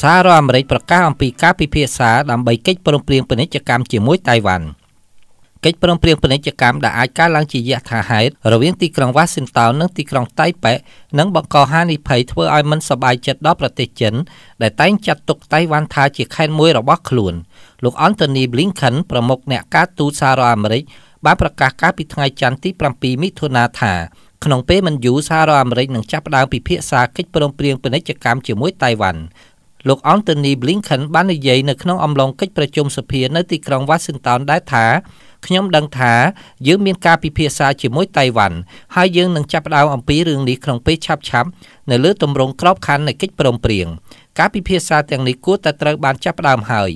សាររដ្ឋអាមេរិកប្រកាសអំពីការពិភាក្សាដើម្បីកិច្ចព្រមព្រៀងពាណិជ្ជកម្មជាមួយតៃវ៉ាន់កិច្ចព្រមព្រៀងពាណិជ្ជកម្មដែលអាចកើតឡើងជាយថាហេតុរវាងទីក្រុងវ៉ាស៊ីនតោននិងទីក្រុងតៃប៉េនឹងបង្កហានិភ័យធ្វើឲ្យមិនសប្បាយចិត្តដល់ប្រទេសចិនដែលតែងចាត់ទុកតៃវ៉ាន់ថាជាខេត្តមួយរបស់ខ្លួនលោកអង់តូនីប្លីងខិនប្រមុខអ្នកការទូតសាររដ្ឋអាមេរិកបានប្រកាសកាលពីថ្ងៃច័ន្ទទី7មិថុនាថាក្នុងពេលមិនយូរសាររដ្ឋអាមេរិកនឹងចាប់ផ្ដើមពិភាក្សាកិច្ចព្រមព្រៀងពាណិជ្ជកម្មជាមួយតៃវ៉ាន់លោក Anthony Blinken បាននិយាយនៅក្នុងអំឡុងកិច្ចប្រជុំសភានៅទីក្រុង Washington ដែរថាខ្ញុំដឹងថាយើងមានការពិភាក្សាជាមួយតៃវ៉ាន់ហើយយើងនឹងចាប់ផ្ដើមអំពីរឿងនេះក្នុងពេលឆាប់ៗនៅលើទម្រង់ក្របខ័ណ្ឌនៃកិច្ចព្រមព្រៀងការពិភាក្សាទាំងនេះគួរតែត្រូវបានចាប់ផ្ដើមហើយ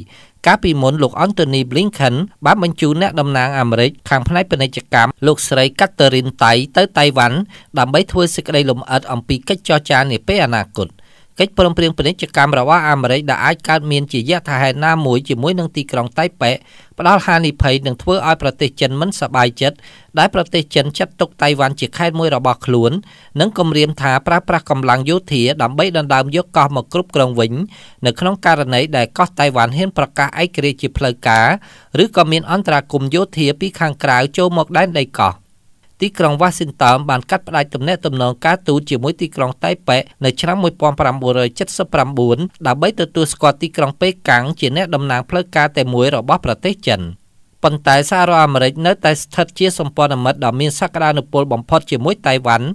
កាលពីមុនលោក Anthony Blinken បានបញ្ជូនអ្នកតំណាងអាមេរិកខាងផ្នែកពាណិជ្ជកម្មលោកស្រី Catherine Tai ទៅតៃវ៉ាន់ដើម្បីធ្វើសេចក្តីលំអិតអំពីកិច្ចចរចានាពេលអនាគត។កិច្ចព្រមព្រៀងពាណិជ្ជកម្មរបស់អាមេរិកដែលអាចកើតមានជាយថាហេតុណាមួយជាមួយនឹងទីក្រុងតៃប៉េផ្ដល់ហានិភ័យនឹងធ្វើឲ្យប្រទេសចិនមិនសប្បាយចិត្តដែលប្រទេសចិនចាត់ទុកតៃវ៉ាន់ជាខេត្តមួយរបស់ខ្លួននិងគម្រាមថាប្រើប្រាស់កម្លាំងយោធាដើម្បីដណ្ដើមយកកោះមកគ្រប់គ្រងវិញនៅក្នុងករណីដែលកោះតៃវ៉ាន់ហ៊ានប្រកាសឯករាជ្យជាផ្លូវការឬក៏មានអន្តរាគមន៍យោធាពីខាងក្រៅចូលមកដែនដីកោះ។ទីក្រុង Washington បានកាត់ផ្តាច់ទំនាក់ទំនងការទូតជាមួយទីក្រុងតៃប៉េនៅឆ្នាំ1979ដើម្បីទទួលស្គាល់ទីក្រុងប៉េកាំងជាអ្នកតំណាងផ្លូវការតែមួយរបស់ប្រទេសចិន។ប៉ុន្តែសហរដ្ឋអាមេរិកនៅតែស្ថិតជាសម្ព័ន្ធមិត្តដ៏មានសក្តានុពលបំផុតជាមួយតៃវ៉ាន់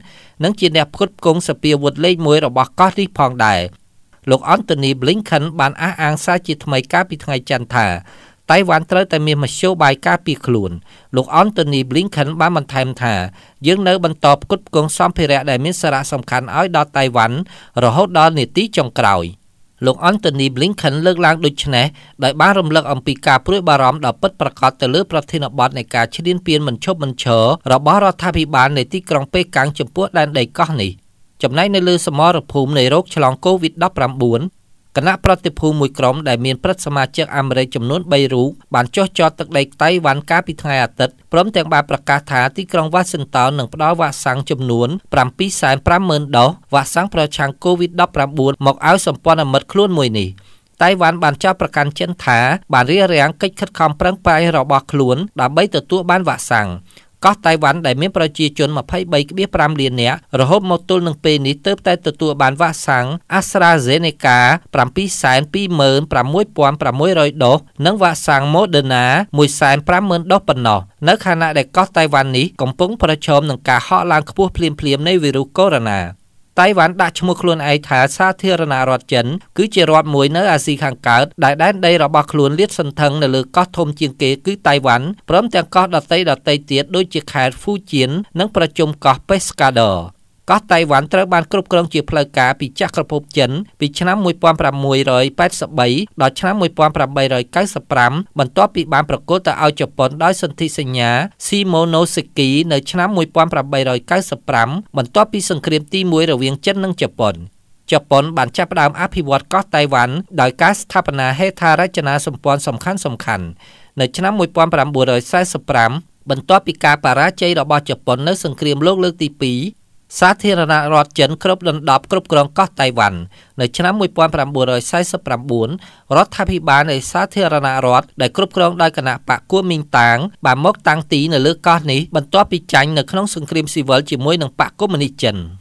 និងជាអ្នកផ្គត់ផ្គង់សពាវុធលេខ1របស់កោះនេះផងដែរលោក Anthony Blinken បានអះអាងសារជាថ្មីកាលពីថ្ងៃច័ន្ទថាតៃវ៉ាន់ត្រូវតែមានមធ្យោបាយការពារខ្លួនលោក Anthony Blinken បានបន្ថែមថាយើងនៅបន្តផ្គត់ផ្គង់សម្ភារៈដែលមានសារៈសំខាន់ឲ្យដល់តៃវ៉ាន់រហូតដល់នាទីចុងក្រោយលោក Anthony Blinken លើកឡើងដូចនេះដោយបានរំលឹកអំពីការព្រួយបារម្ភដ៏ពិតប្រាកដទៅលើប្រធានបទនៃការឈ្លានពានមិនឈប់មិនឈររបស់រដ្ឋាភិបាលនៃទីក្រុងប៉េកាំងចំពោះដែនដីកោះនេះចំណែកនៅលើសមរភូមិនៃโรคឆ្លង COVID-19 គណៈប្រតិភូមួយក្រុមដែលមានព្រឹទ្ធសមាជិកអាមេរិកចំនួន3រូបបានចុះចតទឹកដីតៃវ៉ាន់កាលពីថ្ងៃអាទិត្យព្រមទាំងបានប្រកាសថាទីក្រុង Washington នឹងផ្ដល់វ៉ាក់សាំងចំនួន750,000ដុសវ៉ាក់សាំងប្រឆាំង COVID-19 មកឲ្យសម្ព័ន្ធមិត្តខ្លួនមួយនេះតៃវ៉ាន់បានចោទប្រកាន់ចិនថាបានរារាំងកិច្ចខិតខំប្រឹងប្រែងរបស់ខ្លួនដើម្បីទទួលបានវ៉ាក់សាំងកោះតៃវ៉ាន់ដែលមានប្រជាជន23.5លាននាក់រហូតមកទល់នឹងពេលនេះទើបតែទទួលបានវ៉ាក់សាំង AstraZeneca 7,256,600ដូសនិងវ៉ាក់សាំង Moderna 150,000ដូសប៉ុណ្ណោះនៅខណៈដែលកោះតៃវ៉ាន់នេះកំពុងប្រឈមនឹងការហក់ឡើងខ្ពស់ភ្លាមៗនៃវីរុសកូវីដ -19 តៃវ៉ាន់ដាក់ឈ្មោះខ្លួនឯងថាសាធារណរដ្ឋចិន គឺជារដ្ឋមួយនៅអាស៊ីខាងកើតដែលដែនដីរបស់ខ្លួនលាតសន្ធឹងនៅលើកោះធំជាងគេគឺតៃវ៉ាន់ព្រមទាំងកោះដទៃដទៃទៀតដូចជាខេត្តហ្វូជៀននិងប្រជុំកោះបេសកាដរកោះតៃវ៉ាន់ត្រូវបានគ្រប់គ្រងជាផ្លូវការពីចក្រភពចិនពីឆ្នាំ1683ដល់ឆ្នាំ1895បន្ទាប់ពីបានប្រគល់ទៅឲ្យជប៉ុនដោយសន្ធិសញ្ញា Shimonoseki នៅឆ្នាំ1895បន្ទាប់ពីសង្គ្រាមទី1រវាងចិននិងជប៉ុនជប៉ុនបានចាប់ផ្ដើមអភិវឌ្ឍកោះតៃវ៉ាន់ដោយការស្ថាបនាហេដ្ឋារចនាសម្ព័ន្ធសំខាន់ៗនៅឆ្នាំ1945បន្ទាប់ពីការបរាជ័យរបស់ជប៉ុននៅសង្គ្រាមលោកលើកទីសាធារណរដ្ឋចិនគ្រប់ដណ្ដប់គ្រប់គ្រងកោះតៃវ៉ាន់នៅឆ្នាំ1949រដ្ឋាភិបាលនៃសាធារណរដ្ឋដែលគ្រប់គ្រងដោយគណៈបកគួមីងតាងបានមកតាំងទីនៅលើកោះនេះបន្ទាប់ពីចាញ់នៅក្នុងសង្គ្រាមស៊ីវិលជាមួយនឹងបកកុម្មុយនីសចិន។